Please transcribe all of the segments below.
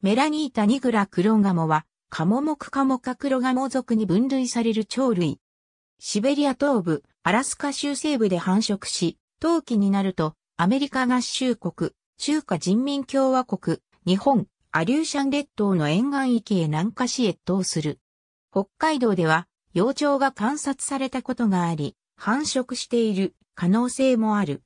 メラニータニグラクロガモは、カモモクカモカクロガモ族に分類される鳥類。シベリア東部、アラスカ州西部で繁殖し、冬季になると、アメリカ合衆国、中華人民共和国、日本、アリューシャン列島の沿岸域へ南下し越冬する。北海道では、幼鳥が観察されたことがあり、繁殖している可能性もある。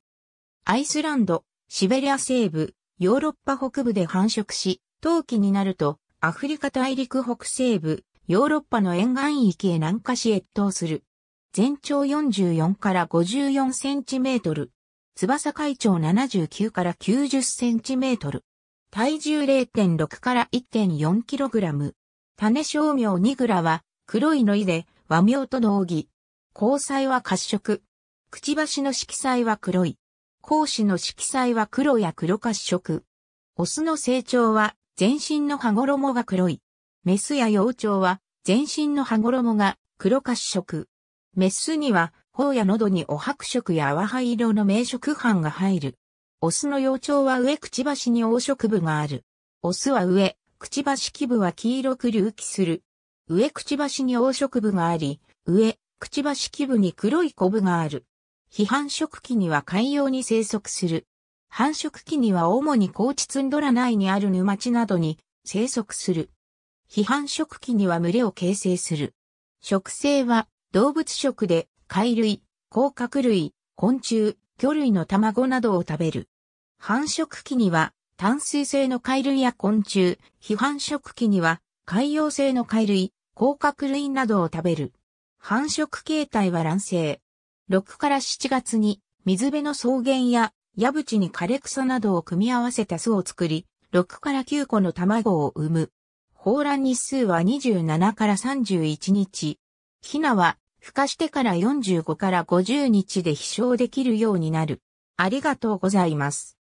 アイスランド、シベリア西部、ヨーロッパ北部で繁殖し、冬季になると、アフリカ大陸北西部、ヨーロッパの沿岸域へ南下し越冬する。全長44から54センチメートル。翼海長79から90センチメートル。体重0.6から1.4キログラム。種商名ニグラは黒いのいで和名と同義。交際は褐色。くちばしの色彩は黒い。講師の色彩は黒や黒褐色。オスの成長は全身の羽衣が黒い。メスや幼鳥は、全身の羽衣が黒褐色。メスには、頬や喉にお白色や淡灰色の明色斑が入る。オスの幼鳥は上くちばしに黄色部がある。オスは上、くちばし基部は黄色く隆起する。上くちばしに黄色部があり、上、くちばし基部に黒いコブがある。批判色器には海洋に生息する。繁殖期には主に高地ツンドラ内にある沼地などに生息する。非繁殖期には群れを形成する。食性は動物食で貝類、甲殻類、昆虫、魚類の卵などを食べる。繁殖期には淡水性の貝類や昆虫、非繁殖期には海洋性の貝類、甲殻類などを食べる。繁殖形態は卵生。6から7月に水辺の草原や矢淵に枯れ草などを組み合わせた巣を作り、6から9個の卵を産む。放卵日数は27から31日。ヒナは、孵化してから45から50日で飛翔できるようになる。ありがとうございます。